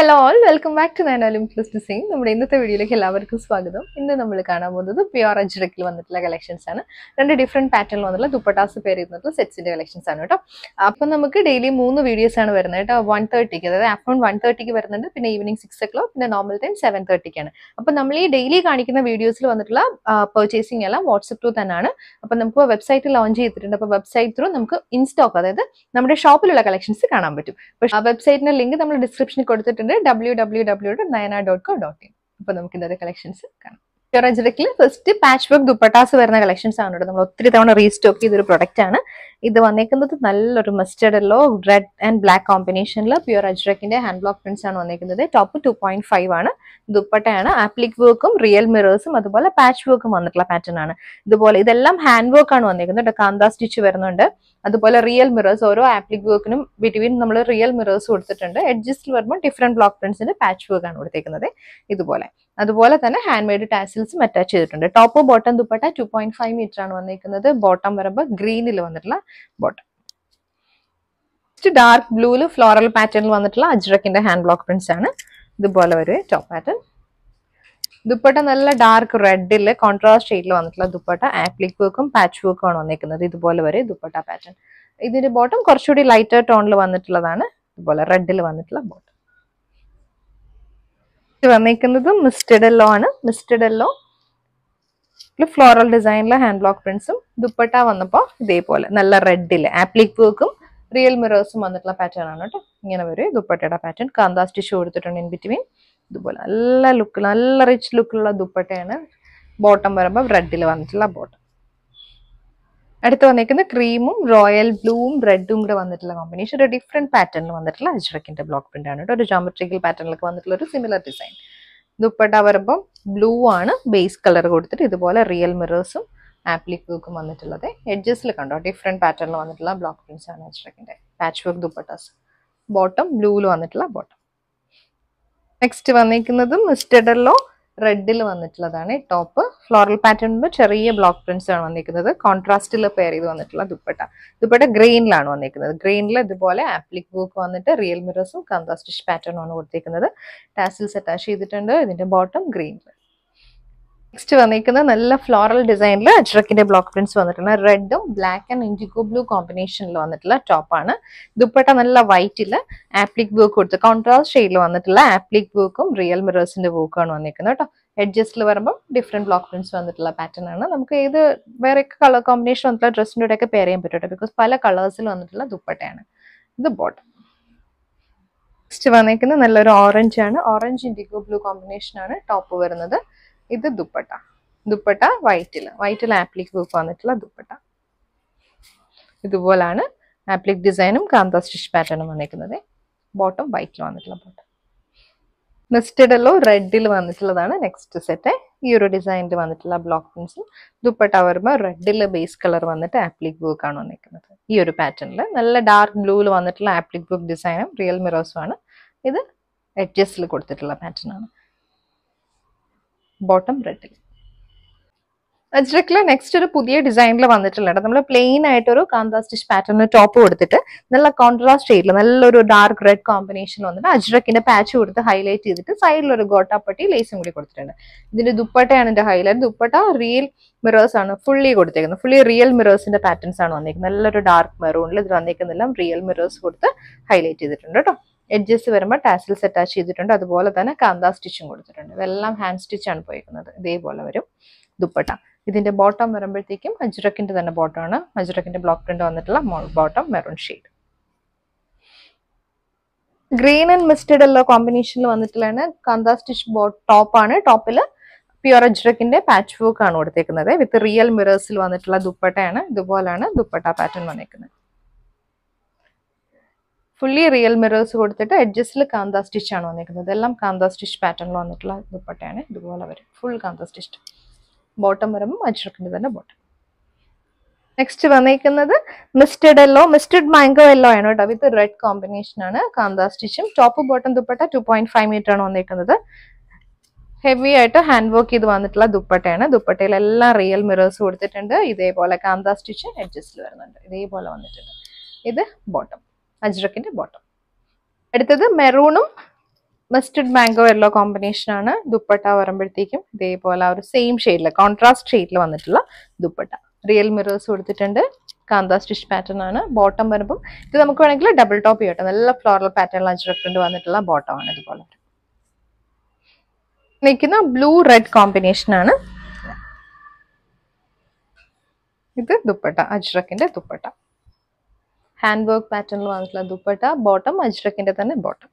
hello all welcome back to നാനോലും plus design നമ്മുടെ ഇന്നത്തെ വീഡിയോയിലേക്ക് എല്ലാവർക്കും സ്വാഗതം ഇന്ന് നമ്മൾ കാണാൻ പോകുന്നത് പ്യുവർ അജ്രക്കിൽ വന്നിട്ടുള്ള കളക്ഷൻസ് ആണ് രണ്ട് ഡിഫറെൻറ്റ് പാറ്റേണിൽ വന്നിട്ടുള്ള ദുപ്പട്ടാസ് പേര് ഇരുന്നിട്ടുള്ള സെറ്റ്സിൻ്റെ കളക്ഷൻസ് ആണ് കേട്ടോ അപ്പം നമുക്ക് ഡെയിലി മൂന്ന് വീഡിയോസ് ആണ് വരുന്നത് കേട്ടോ വൺ തേർട്ടിക്ക് അതായത് ആഫ്റ്റർനൂൺ വൺ തേർട്ടിക്ക് വരുന്നുണ്ട് പിന്നെ ഈവനിങ് സിക്സ് ഒ ക്ലോക്ക് പിന്നെ നോർമൽ ടൈം സെവൻ തേർട്ടിക്കാണ് അപ്പം നമ്മൾ ഈ ഡെയിലി കാണിക്കുന്ന വീഡിയോസിൽ വന്നിട്ടുള്ള പർച്ചേസിംഗ് എല്ലാം വാട്സപ്പ് ത്രൂ തന്നെയാണ് അപ്പം നമുക്ക് വെബ്സൈറ്റ് ലോഞ്ച് ചെയ്തിട്ടുണ്ട് അപ്പോൾ വെബ്സൈറ്റ് ത്രൂ നമുക്ക് ഇൻസ്റ്റോക്ക് അതായത് നമ്മുടെ ഷോപ്പിലുള്ള കളക്ഷൻസ് കാണാൻ പറ്റും പക്ഷേ ആ വെബ്സൈറ്റിൻ്റെ ലിങ്ക് നമ്മൾ ഡിസ്ക്രിപ്ഷനിൽ കൊടുത്തിട്ടുണ്ട് website W W W dot Nayana dot co dot in അപ്പൊ നമുക്ക് ഇന്നത്തെ കളക്ഷൻസ് കാണാം റജിറക്കിൽ ഫസ്റ്റ് പാച്ച് വർക്ക് ദുപ്പട്ടാസ് വരുന്ന കളക്ഷൻസ് ആണ് നമ്മൾ ഒത്തിരി തവണ റീസ്റ്റോക്ക് ചെയ്തൊരു പ്രൊഡക്റ്റ് ആണ് ഇത് വന്നേക്കുന്നത് നല്ലൊരു mustard yellow red and black കോമ്പിനേഷനിൽ പ്യുർ അജ്രക്കിന്റെ ഹാൻഡ് ബ്ലോക്ക് പ്രിന്റ്സ് ആണ് വന്നേക്കുന്നത് ടോപ്പ് ടു പോയിന്റ് ഫൈവ് ആണ് ദുപ്പട്ടയാണ് ആപ്ലിക് വർക്കും റിയൽ മിറേഴ്സും അതുപോലെ പാച്ച് വർക്കും വന്നിട്ടുള്ള പാറ്റേൺ ആണ് ഇതുപോലെ ഇതെല്ലാം ഹാൻഡ് വർക്ക് ആണ് വന്നേക്കുന്നത് കാന്ത സ്റ്റിച്ച് വരുന്നുണ്ട് അതുപോലെ റിയൽ മിറേഴ്സ് ഓരോ ആപ്ലിക് വർക്കിനും ബിറ്റ്വീൻ നമ്മൾ റിയൽ മിറേഴ്സ് കൊടുത്തിട്ടുണ്ട് എഡ്ജസ്റ്റിൽ വരുമ്പോൾ ഡിഫറെന്റ് ബ്ലോക്ക് പ്രിന്റ്സിന്റെ പാച്ച് വർക്ക് ആണ് കൊടുത്തേക്കുന്നത് ഇതുപോലെ അതുപോലെ തന്നെ ഹാൻഡ് മെയ്ഡ് ടാസിൽസും അറ്റാച്ച് ചെയ്തിട്ടുണ്ട് top bottom dupatta two point five metre ആണ് വന്നിരിക്കുന്നത് ബോട്ടം വരുമ്പോൾ ഗ്രീനിൽ വന്നിട്ടുള്ള ബോട്ടം നെക്സ്റ്റ് ഡാർക്ക് ബ്ലൂവിൽ ഫ്ലോറൽ പാറ്റേണിൽ വന്നിട്ടുള്ള അജ്രക്കിന്റെ ഹാൻഡ് ബ്ലോക്ക് പ്രിന്റ്സ് ആണ് ഇതുപോലെ ഒരു ടോപ്പ് പാറ്റേൺ ദുപ്പട്ട നല്ല ഡാർക്ക് റെഡിൽ കോൺട്രാസ്റ്റ് ഷെയ്ഡിൽ വന്നിട്ടുള്ള ദുപ്പട്ട ആപ്ലിക് വർക്കും പാച്ച് വർക്കും ആണ് വന്നിരിക്കുന്നത് ഇതുപോലെ വരെ ദുപ്പട്ട പാറ്റേൺ ഇതിന്റെ ബോട്ടം കുറച്ചുകൂടി ലൈറ്റർ ടോണിൽ വന്നിട്ടുള്ളതാണ് ഇതുപോലെ റെഡിൽ വന്നിട്ടുള്ള ബോട്ടം വന്നിരിക്കുന്നതും മിസ്റ്റഡ് എല്ലോ ആണ് മിസ്റ്റഡ് എല്ലോ ഇതിൽ ഫ്ലോറൽ ഡിസൈനിലെ ഹാൻഡ് ബ്ലോക്ക് പ്രിന്റ്സും ദുപ്പട്ട വന്നപ്പോൾ ഇതേപോലെ നല്ല റെഡിൽ ആപ്ലിക് വർക്കും റിയൽ മിറേഴ്സും വന്നിട്ടുള്ള പാറ്റേൺ ആണ് കേട്ടോ ഇങ്ങനെ വരും ദുപ്പട്ടയുടെ പാറ്റേൺ കാന്താ സ്റ്റിച്ച് കൊടുത്തിട്ടുണ്ട് ഇൻ ബിറ്റ്വീൻ ഇതുപോലെ നല്ല ലുക്ക് നല്ല റിച്ച് ലുക്കിലുള്ള ദുപ്പട്ടയാണ് ബോട്ടം വരുമ്പോൾ റെഡിൽ വന്നിട്ടുള്ള ബോട്ടം അടുത്ത് വന്നിരിക്കുന്ന ക്രീമും റോയൽ ബ്ലൂവും റെഡും കൂടെ വന്നിട്ടുള്ള കോമ്പിനേഷൻ ഒരു ഡിഫറെന്റ് പാറ്റേണിൽ വന്നിട്ടുള്ള അജ്രക്കിന്റെ ബ്ലോക്ക് പ്രിന്റ് ആണ് കേട്ടോ ഒരു ജോമെട്രിക്കൽ പാറ്റേണിലൊക്കെ വന്നിട്ടുള്ള ഒരു സിമിലർ ഡിസൈൻ ദുപ്പട്ട വരുമ്പം ബ്ലൂ ആണ് ബേസ് കളർ കൊടുത്തിട്ട് ഇതുപോലെ റിയൽ മിറേഴ്സും ആപ്ലിക് വന്നിട്ടുള്ളത് എഡ്ജസ്സിൽ കണ്ടോ ഡിഫറെൻറ്റ് പാറ്റേണിൽ വന്നിട്ടുള്ള ബ്ലോക്ക് പ്രിൻസ് ആണ് വെച്ചിട്ടുണ്ട് പാച്ച് വർക്ക് ദുപ്പട്ടാസ് ബോട്ടം ബ്ലൂവിൽ വന്നിട്ടുള്ള ബോട്ടം നെക്സ്റ്റ് വന്നിരിക്കുന്നതും മിസ്റ്റഡറിലോ റെഡിൽ വന്നിട്ടുള്ളതാണ് ടോപ്പ് ഫ്ലോറൽ പാറ്റേണിൽ ചെറിയ ബ്ലോക്ക് പ്രിന്റ്സ് ആണ് വന്നിരിക്കുന്നത് കോൺട്രാസ്റ്റിൽ പെയർ ചെയ്ത് വന്നിട്ടുള്ള ദുപ്പട്ട ദുപ്പട്ട ഗ്രെയിനിലാണ് വന്നിരിക്കുന്നത് ഗ്രെയിനിൽ ഇതുപോലെ ആപ്ലിക് വർക്ക് വന്നിട്ട് റിയൽ മിറേഴ്സും കന്താസ്റ്റിഷ് പാറ്റേൺ ആണ് കൊടുത്തിരിക്കുന്നത് ടാസിൽസ് അറ്റാച്ച് ചെയ്തിട്ടുണ്ട് ഇതിന്റെ ബോട്ടം ഗ്രീനിൽ നെക്സ്റ്റ് വന്നിരിക്കുന്നത് നല്ല ഫ്ലോറൽ ഡിസൈനിൽ അജ്രക്കിന്റെ ബ്ലോക്ക് പ്രിന്റ്സ് വന്നിട്ടുള്ള റെഡും ബ്ലാക്ക് ആൻഡ് ഇൻഡിഗോ ബ്ലൂ കോമ്പിനേഷനിൽ വന്നിട്ടുള്ള ടോപ്പാണ് ദുപ്പട്ട നല്ല വൈറ്റിൽ ആപ്ലിക് ബൂക്ക് കൊടുത്ത് കോൺട്രാസ് ഷെയ്ഡിൽ വന്നിട്ടുള്ള ആപ്ലിക് ബൂക്കും റിയൽ മിറേഴ്സിന്റെ ആണ് വന്നിരിക്കുന്നത് കേട്ടോ എഡ്ജസ്റ്റിൽ വരുമ്പോൾ ഡിഫറെന്റ് ബ്ലോക്ക് പ്രിന്റ്സ് വന്നിട്ടുള്ള പാറ്റേൺ ആണ് നമുക്ക് ഏത് വേറെ കളർ കോമ്പിനേഷൻ വന്നിട്ടുള്ള കൂടെ ഒക്കെ പെയർ ചെയ്യാൻ പറ്റും ബിക്കോസ് പല കളേഴ്സിൽ വന്നിട്ടുള്ള ദുപ്പട്ടയാണ് ഇത് ബോട്ടം നെക്സ്റ്റ് വന്നിരിക്കുന്നത് നല്ലൊരു ഓറഞ്ച് ആണ് ഓറഞ്ച് ഇൻഡിഗോ ബ്ലൂ കോമ്പിനേഷൻ ആണ് ടോപ്പ് വരുന്നത് ഇത് ദുപ്പട്ട ദുപ്പട്ട വൈറ്റിൽ വൈറ്റിൽ ആപ്ലിക് വർക്ക് വന്നിട്ടുള്ള ദുപ്പട്ട ഇതുപോലാണ് ആപ്ലിക് ഡിസൈനും കാന്ത സ്റ്റിച്ച് പാറ്റേണും വന്നിരിക്കുന്നത് ബോട്ടം വൈറ്റിൽ വന്നിട്ടുള്ള ബോട്ടം മിസ്റ്റഡല്ലോ റെഡിൽ വന്നിട്ടുള്ളതാണ് നെക്സ്റ്റ് സെറ്റ് ഈ ഒരു ഡിസൈനിൽ വന്നിട്ടുള്ള ബ്ലോക്ക് പ്രിൻസും ദുപ്പട്ട വരുമ്പോൾ റെഡിൽ ബേസ് കളർ വന്നിട്ട് ആപ്ലിക് വർക്ക് ആണ് വന്നിരിക്കുന്നത് ഈ ഒരു പാറ്റേണിൽ നല്ല ഡാർക്ക് ബ്ലൂവിൽ വന്നിട്ടുള്ള ആപ്ലിക് വർക്ക് ഡിസൈനും റിയൽ മിറോസും ആണ് ഇത് എഡ്ജസ്റ്റിൽ കൊടുത്തിട്ടുള്ള പാറ്റേൺ ആണ് ബോട്ടം ബ്രെഡിൽ അജ്രക്കിൽ നെക്സ്റ്റ് ഒരു പുതിയ ഡിസൈനിൽ വന്നിട്ടുള്ളത് നമ്മൾ പ്ലെയിൻ ആയിട്ട് ഒരു കാന്താ സ്റ്റിച്ച് പാറ്റേൺ ടോപ്പ് കൊടുത്തിട്ട് നല്ല കോൺട്രാസ്റ്റ് ചെയ്തില്ല നല്ലൊരു ഡാർക്ക് റെഡ് കോമ്പിനേഷൻ വന്നിട്ട് അജ്രക്കിന്റെ പാച്ച് കൊടുത്ത് ഹൈലൈറ്റ് ചെയ്തിട്ട് സൈഡിൽ ഒരു ഗോട്ടാപ്പട്ടി ലേസും കൂടി കൊടുത്തിട്ടുണ്ട് ഇതിന്റെ ദുപ്പട്ടയാണ് എന്റെ ഹൈലൈറ്റ് ദുപ്പട്ട റിയൽ മിറേഴ്സ് ആണ് ഫുള്ളി കൊടുത്തേക്കുന്നത് ഫുള്ളി റിയൽ മിറേഴ്സിന്റെ പാറ്റേൺസ് ആണ് വന്നിരിക്കുന്നത് നല്ലൊരു ഡാർക്ക് മെറൂണിൽ ഇത് വന്നിരിക്കുന്നെല്ലാം റിയൽ മിറേഴ്സ് കൊടുത്ത് ഹൈലൈറ്റ് ചെയ്തിട്ടുണ്ട് കേട്ടോ എഡ്ജസ് വരുമ്പോൾ ടാസിൽസ് അറ്റാച്ച് ചെയ്തിട്ടുണ്ട് അതുപോലെ തന്നെ കാന്ത സ്റ്റിച്ചും കൊടുത്തിട്ടുണ്ട് ഇതെല്ലാം ഹാൻഡ് സ്റ്റിച്ചാണ് പോയിരിക്കുന്നത് ഇതേപോലെ വരും ദുപ്പട്ട ഇതിന്റെ ബോട്ടം വരുമ്പോഴത്തേക്കും അജുറക്കിൻ്റെ തന്നെ ആണ് അജുറക്കിൻ്റെ ബ്ലോക്ക് പ്രിന്റ് വന്നിട്ടുള്ള bottom maroon shade green and mustard yellow കോമ്പിനേഷനിൽ വന്നിട്ടുള്ളതാണ് കാന്ത സ്റ്റിച്ച് ടോപ്പാണ് ടോപ്പിൽ പ്യുർ അജ്രക്കിന്റെ പാച്ച് വർക്ക് ആണ് കൊടുത്തേക്കുന്നത് വിത്ത് റിയൽ മിറേഴ്സിൽ വന്നിട്ടുള്ള ദുപ്പട്ടയാണ് ഇതുപോലാണ് ദുപ്പട്ട പാറ്റേൺ വന്നേക്കുന്നത് ഫുള്ളി റിയൽ മിറേഴ്സ് കൊടുത്തിട്ട് എഡ്ജസ്റ്റിൽ കാന്ത സ്റ്റിച്ചാണ് വന്നിരിക്കുന്നത് എല്ലാം കാന്ത സ്റ്റിച്ച് പാറ്റേണിൽ വന്നിട്ടുള്ള ദുപ്പട്ടയാണ് ഇതുപോലെ വരും ഫുൾ കാന്ത സ്റ്റിച്ച് ബോട്ടം വരുമ്പോൾ അജ്രക്കിൻ്റെ തന്നെ ബോട്ടം നെക്സ്റ്റ് വന്നിരിക്കുന്നത് മിസ്റ്റഡ് എല്ലോ മിസ്റ്റഡ് മാംഗോ എല്ലോ ആണ് കേട്ടോ വിത്ത് റെഡ് കോമ്പിനേഷൻ ആണ് കാന്ത സ്റ്റിച്ചും top bottom dupatta two point five metre ആണ് വന്നിരിക്കുന്നത് ഹെവി ആയിട്ട് ഹാൻഡ് വർക്ക് ചെയ്ത് വന്നിട്ടുള്ള ദുപ്പട്ടയാണ് ദുപ്പട്ടയിൽ എല്ലാം റിയൽ മിറേഴ്സ് കൊടുത്തിട്ടുണ്ട് ഇതേപോലെ കാന്ത സ്റ്റിച്ച് അഡ്ജസ്റ്റിൽ വരുന്നുണ്ട് ഇതേപോലെ വന്നിട്ടുണ്ട് ഇത് ബോട്ടം അജ്രക്കിൻ്റെ ബോട്ടം അടുത്തത് മെറൂണും മസ്റ്റഡ് മാംഗോ യെല്ലോ കോമ്പിനേഷൻ ആണ് ദുപ്പട്ട വരുമ്പോഴത്തേക്കും ഇതേപോലെ ആ ഒരു സെയിം ഷെയ്ഡിൽ കോൺട്രാസ്റ്റ് ഷെയ്ഡിൽ വന്നിട്ടുള്ള ദുപ്പട്ട റിയൽ മിറേഴ്സ് കൊടുത്തിട്ടുണ്ട് കാന്ത സ്റ്റിച്ച് പാറ്റേൺ ആണ് ബോട്ടം വരുമ്പം ഇത് നമുക്ക് വേണമെങ്കിൽ ഡബിൾ ടോപ്പ് ചെയ്യട്ടെ നല്ല ഫ്ലോറൽ പാറ്റേൺ അജ്രക്കിൻ്റെ വന്നിട്ടുള്ള ബോട്ടം ആണ് ഇതുപോലെ നിൽക്കുന്ന ബ്ലൂ റെഡ് കോമ്പിനേഷൻ ആണ് ഇത് ദുപ്പട്ട അജ്രക്കിൻ്റെ ദുപ്പട്ട ഹാൻഡ് വർക്ക് പാറ്റേണിൽ വന്നിട്ടുള്ള ദുപ്പട്ട ബോട്ടം അജ്രക്കിൻ്റെ തന്നെ ബോട്ടം